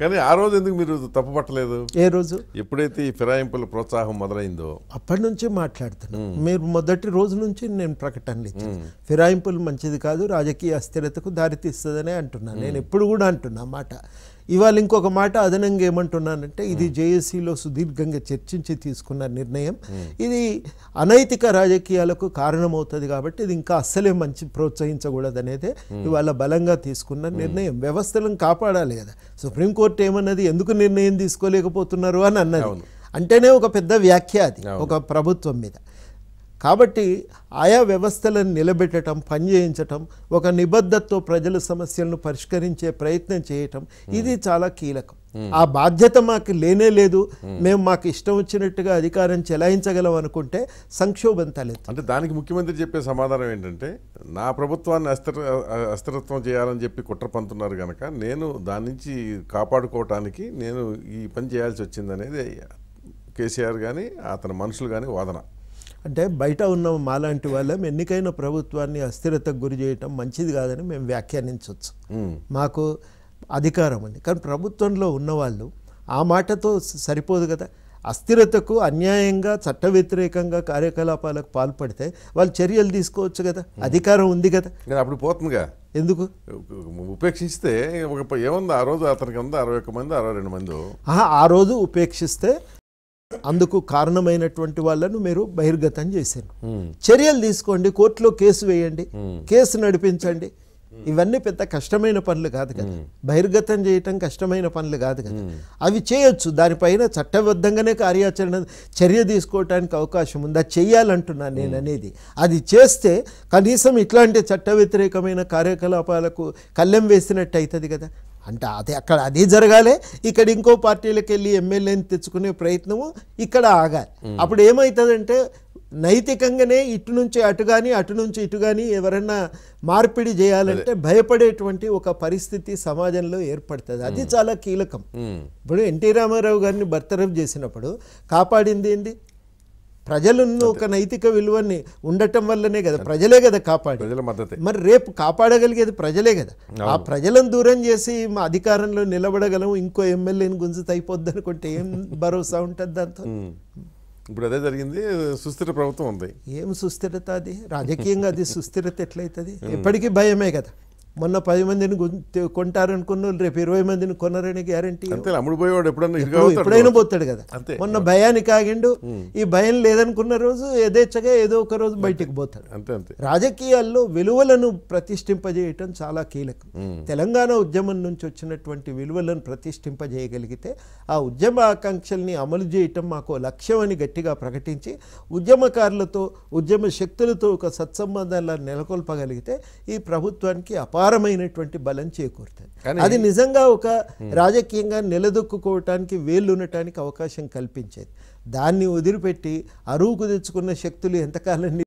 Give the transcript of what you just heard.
కానీ ఆ రోజు ఎందుకు మీరు పట్టలేదు ఏ రోజు ఎప్పుడైతే ఈ ఫిరాయింపుల ప్రోత్సాహం మొదలైందో అప్పటి నుంచే మాట్లాడుతున్నాను మీరు మొదటి రోజు నుంచి నేను ప్రకటనలు ఫిరాయింపులు మంచిది కాదు రాజకీయ అస్థిరతకు దారితీస్తుందని అంటున్నాను నేను ఎప్పుడు కూడా అంటున్నా మాట ఇవాళ ఇంకొక మాట అదనంగా ఏమంటున్నానంటే ఇది జేఏసీలో సుదీర్ఘంగా చర్చించి తీసుకున్న నిర్ణయం ఇది అనైతిక రాజకీయాలకు కారణమవుతుంది కాబట్టి ఇది ఇంకా అస్సలే మంచి అనేది ఇవాళ బలంగా తీసుకున్న నిర్ణయం వ్యవస్థలను కాపాడాలి కదా సుప్రీంకోర్టు ఏమన్నది ఎందుకు నిర్ణయం తీసుకోలేకపోతున్నారు అని అన్నది అంటేనే ఒక పెద్ద వ్యాఖ్య అది ఒక ప్రభుత్వం మీద కాబట్టి ఆయా వ్యవస్థలను నిలబెట్టడం పనిచేయించటం ఒక నిబద్ధతతో ప్రజల సమస్యలను పరిష్కరించే ప్రయత్నం చేయటం ఇది చాలా కీలకం ఆ బాధ్యత మాకు లేనే లేదు మేము మాకు ఇష్టం వచ్చినట్టుగా అధికారం చెలాయించగలం అనుకుంటే సంక్షోభం తలెత్తు అంటే దానికి ముఖ్యమంత్రి చెప్పే సమాధానం ఏంటంటే నా ప్రభుత్వాన్ని అస్థిర అస్థిరత్వం చేయాలని చెప్పి కుట్ర పంతున్నారు కనుక నేను దాని నుంచి కాపాడుకోవటానికి నేను ఈ పని చేయాల్సి వచ్చిందనేది కేసీఆర్ కానీ అతని మనుషులు కానీ వాదన అంటే బయట ఉన్న మాలాంటి వాళ్ళం ఎన్నికైన ప్రభుత్వాన్ని అస్థిరతకు గురి చేయటం మంచిది కాదని మేము వ్యాఖ్యానించవచ్చు మాకు అధికారం ఉంది కానీ ప్రభుత్వంలో ఉన్నవాళ్ళు ఆ మాటతో సరిపోదు కదా అస్థిరతకు అన్యాయంగా చట్ట వ్యతిరేకంగా కార్యకలాపాలకు పాల్పడితే వాళ్ళు చర్యలు తీసుకోవచ్చు కదా అధికారం ఉంది కదా అప్పుడు పోతుందిగా ఎందుకు ఉపేక్షిస్తే ఏముంది ఆ రోజు అతనికి ఉంది అరవై ఒక్క మంది అరవై రెండు మంది ఆ రోజు ఉపేక్షిస్తే అందుకు కారణమైనటువంటి వాళ్ళను మీరు బహిర్గతం చేశారు చర్యలు తీసుకోండి కోర్టులో కేసు వేయండి కేసు నడిపించండి ఇవన్నీ పెద్ద కష్టమైన పనులు కాదు కదా బహిర్గతం చేయటం కష్టమైన పనులు కాదు కదా అవి చేయొచ్చు దానిపైన చట్టబద్ధంగానే కార్యాచరణ చర్య తీసుకోవటానికి అవకాశం ఉంది అది చెయ్యాలంటున్నాను నేను అనేది అది చేస్తే కనీసం ఇట్లాంటి చట్ట వ్యతిరేకమైన కార్యకలాపాలకు కళ్ళెం వేసినట్టు అవుతుంది కదా అంటే అదే అక్కడ అది జరగాలి ఇక్కడ ఇంకో పార్టీలకు వెళ్ళి ఎమ్మెల్యేని తెచ్చుకునే ప్రయత్నము ఇక్కడ ఆగాలి అప్పుడు ఏమవుతుందంటే నైతికంగానే ఇటు నుంచి అటు కానీ అటు నుంచి ఇటు కానీ ఎవరన్నా మార్పిడి చేయాలంటే భయపడేటువంటి ఒక పరిస్థితి సమాజంలో ఏర్పడుతుంది అది చాలా కీలకం ఇప్పుడు ఎన్టీ రామారావు గారిని భర్తరం చేసినప్పుడు కాపాడింది ఏంది ప్రజలను ఒక నైతిక విలువని ఉండటం వల్లనే కదా ప్రజలే కదా కాపాడి ప్రజల మద్దతు మరి రేపు కాపాడగలిగేది ప్రజలే కదా ఆ ప్రజలను దూరం చేసి మా అధికారంలో నిలబడగలం ఇంకో ఎమ్మెల్యేని గుంజుత అయిపోద్ది అనుకుంటే ఏం భరోసా ఉంటుంది దాంతో ఇప్పుడు అదే జరిగింది సుస్థిర ప్రభుత్వం ఉంది ఏం సుస్థిరత అది రాజకీయంగా అది సుస్థిరత ఎట్లయితుంది ఎప్పటికీ భయమే కదా మొన్న పది మందిని కొంటారనుకున్న రేపు ఇరవై మందిని కొనరని గ్యారంటీ ఎప్పుడైనా పోతాడు కదా మొన్న భయానికి ఆగిండు ఈ భయం లేదనుకున్న రోజు యథేచ్ఛగా ఏదో ఒక రోజు బయటికి పోతాడు రాజకీయాల్లో విలువలను ప్రతిష్ఠింపజేయటం చాలా కీలకం తెలంగాణ ఉద్యమం నుంచి వచ్చినటువంటి విలువలను ప్రతిష్ఠింపజేయగలిగితే ఆ ఉద్యమ ఆకాంక్షల్ని అమలు చేయటం మాకు లక్ష్యం అని గట్టిగా ప్రకటించి ఉద్యమకారులతో ఉద్యమ శక్తులతో ఒక సత్సంబంధాలను నెలకొల్పగలిగితే ఈ ప్రభుత్వానికి అపార అపారమైనటువంటి బలం చేకూరుతుంది అది నిజంగా ఒక రాజకీయంగా నిలదొక్కుకోవటానికి ఉండటానికి అవకాశం కల్పించేది దాన్ని వదిలిపెట్టి అరువుకు తెచ్చుకున్న శక్తులు ఎంతకాలం